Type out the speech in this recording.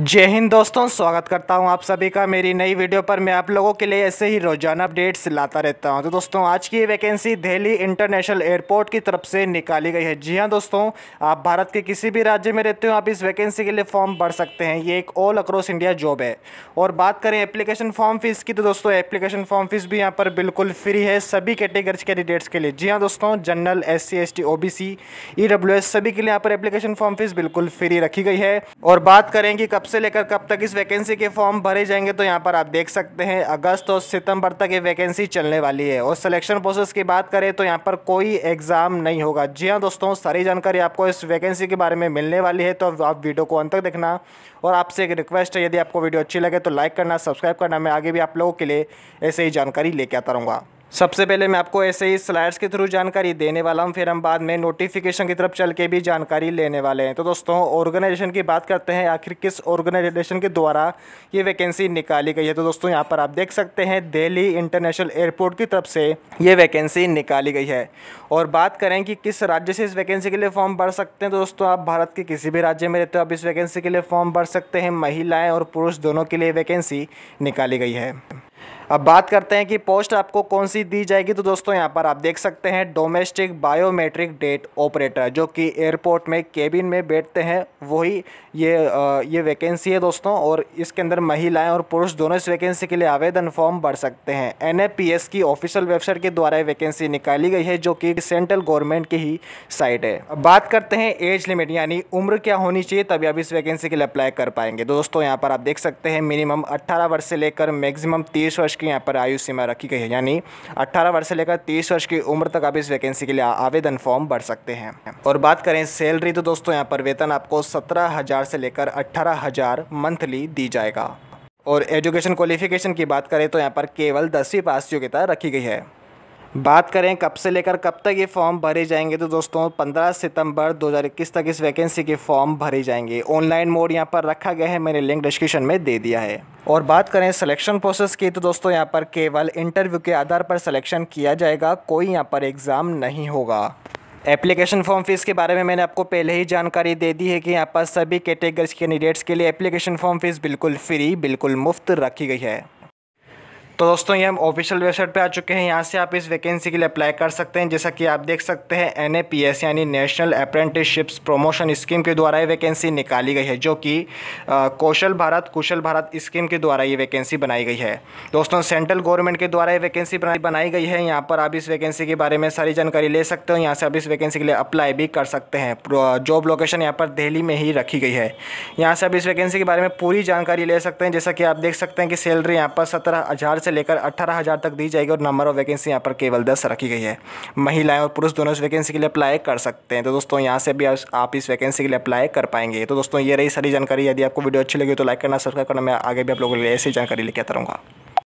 जय हिंद दोस्तों स्वागत करता हूं आप सभी का मेरी नई वीडियो पर मैं आप लोगों के लिए ऐसे ही रोजाना अपडेट्स लाता रहता हूं तो दोस्तों आज की वैकेंसी दिल्ली इंटरनेशनल एयरपोर्ट की तरफ से निकाली गई है जी हां दोस्तों आप भारत के किसी भी राज्य में रहते हो आप इस वैकेंसी के लिए फॉर्म भर सकते हैं ये एक ऑल अक्रॉस इंडिया जॉब है और बात करें एप्लीकेशन फॉर्म फीस की तो दोस्तों एप्लीकेशन फॉर्म फीस भी यहाँ पर बिल्कुल फ्री है सभी कैटेगरीज कैंडिडेट्स के लिए जी हाँ दोस्तों general S C S T O B C E W S सभी के लिए यहाँ पर एप्लीकेशन फॉर्म फीस बिल्कुल फ्री रखी गई है और बात करें कि कब से लेकर कब तक इस वैकेंसी के फॉर्म भरे जाएंगे तो यहाँ पर आप देख सकते हैं अगस्त और सितंबर तक ये वैकेंसी चलने वाली है और सिलेक्शन प्रोसेस की बात करें तो यहाँ पर कोई एग्ज़ाम नहीं होगा जी हाँ दोस्तों सारी जानकारी आपको इस वैकेंसी के बारे में मिलने वाली है तो आप वीडियो को अंत तक देखना और आपसे एक रिक्वेस्ट है यदि आपको वीडियो अच्छी लगे तो लाइक करना सब्सक्राइब करना मैं आगे भी आप लोगों के लिए ऐसे ही जानकारी लेके आता रहूँगा सबसे पहले मैं आपको ऐसे ही स्लाइड्स के थ्रू जानकारी देने वाला हूँ फिर हम बाद में नोटिफिकेशन की तरफ चल के भी जानकारी लेने वाले हैं तो दोस्तों ऑर्गेनाइजेशन की बात करते हैं आखिर किस ऑर्गेनाइजेशन के द्वारा ये वैकेंसी निकाली गई है तो दोस्तों यहाँ पर आप देख सकते हैं दिल्ली इंटरनेशनल एयरपोर्ट की तरफ से ये वैकेंसी निकाली गई है और बात करें कि किस राज्य से इस वैकेंसी के लिए फॉर्म भर सकते हैं तो दोस्तों आप भारत के किसी भी राज्य में रहते हो आप इस वैकेंसी के लिए फॉर्म भर सकते हैं महिलाएँ और पुरुष दोनों के लिए वैकेंसी निकाली गई है अब बात करते हैं कि पोस्ट आपको कौन सी दी जाएगी तो दोस्तों यहाँ पर आप देख सकते हैं डोमेस्टिक बायोमेट्रिक डेट ऑपरेटर जो कि एयरपोर्ट में केबिन में बैठते हैं वही ये आ, ये वैकेंसी है दोस्तों और इसके अंदर महिलाएं और पुरुष दोनों इस वैकेंसी के लिए आवेदन फॉर्म भर सकते हैं एन की ऑफिशियल वेबसाइट के द्वारा वैकेंसी निकाली गई है जो कि सेंट्रल गवर्नमेंट की ही साइट है अब बात करते हैं एज लिमिट यानी उम्र क्या होनी चाहिए तभी आप इस वैकेंसी के लिए अप्लाई कर पाएंगे दोस्तों यहाँ पर आप देख सकते हैं मिनिमम अट्ठारह वर्ष से लेकर मैक्सिमम तीस तीस वर्ष की यहाँ पर आयु सीमा रखी गई है यानी अट्ठारह वर्ष से लेकर तीस वर्ष की उम्र तक आप इस वैकेंसी के लिए आवेदन फॉर्म भर सकते हैं और बात करें सैलरी तो दोस्तों यहाँ पर वेतन आपको सत्रह हज़ार से लेकर अट्ठारह हज़ार मंथली दी जाएगा और एजुकेशन क्वालिफिकेशन की बात करें तो यहाँ पर केवल दसवीं पास योग्यता रखी गई है बात करें कब से लेकर कब तक ये फॉर्म भरे जाएंगे तो दोस्तों 15 सितंबर 2021 तक इस वैकेंसी के फॉर्म भरे जाएंगे ऑनलाइन मोड यहाँ पर रखा गया है मैंने लिंक डिस्क्रिप्शन में दे दिया है और बात करें सिलेक्शन प्रोसेस की तो दोस्तों यहाँ पर केवल इंटरव्यू के आधार पर सिलेक्शन किया जाएगा कोई यहाँ पर एग्ज़ाम नहीं होगा एप्लीकेशन फॉर्म फीस के बारे में मैंने आपको पहले ही जानकारी दे दी है कि यहाँ पर सभी कैटेगरीज के कैंडिडेट्स के लिए एप्लीकेशन फॉर्म फीस बिल्कुल फ्री बिल्कुल मुफ्त रखी गई है तो दोस्तों ये हम ऑफिशियल वेबसाइट पे आ चुके हैं यहाँ से आप इस वैकेंसी के लिए अप्लाई कर सकते हैं जैसा कि आप देख सकते हैं एन यानी नेशनल अप्रेंटिसशिप्स प्रमोशन स्कीम के द्वारा ये वैकेंसी निकाली गई है जो कि कौशल भारत कुशल भारत स्कीम के द्वारा ये वैकेंसी बनाई गई है दोस्तों सेंट्रल गवर्नमेंट के द्वारा ये वैकेंसी बनाई गई है यहाँ पर आप इस वैकेंसी के बारे में सारी जानकारी ले सकते हो यहाँ से आप इस वैकेंसी के लिए अप्लाई भी कर सकते हैं जॉब लोकेशन यहाँ पर दिल्ली में ही रखी गई है यहाँ से आप इस वैकेंसी के बारे में पूरी जानकारी ले सकते हैं जैसा कि आप देख सकते हैं कि सैलरी यहाँ पर सत्रह हज़ार से लेकर अट्ठारह हज़ार तक दी जाएगी और नंबर ऑफ वैकेंसी यहाँ पर केवल दस रखी गई है महिलाएं और पुरुष दोनों इस वैकेंसी के लिए अप्लाई कर सकते हैं तो दोस्तों यहाँ से भी आप इस वैकेंसी के लिए अप्लाई कर पाएंगे तो दोस्तों ये रही सारी जानकारी यदि आपको वीडियो अच्छी लगी तो लाइक करना सब्सक्राइब करना मैं आगे भी आप लोगों के लिए ऐसी जानकारी लेकर आता रहूँगा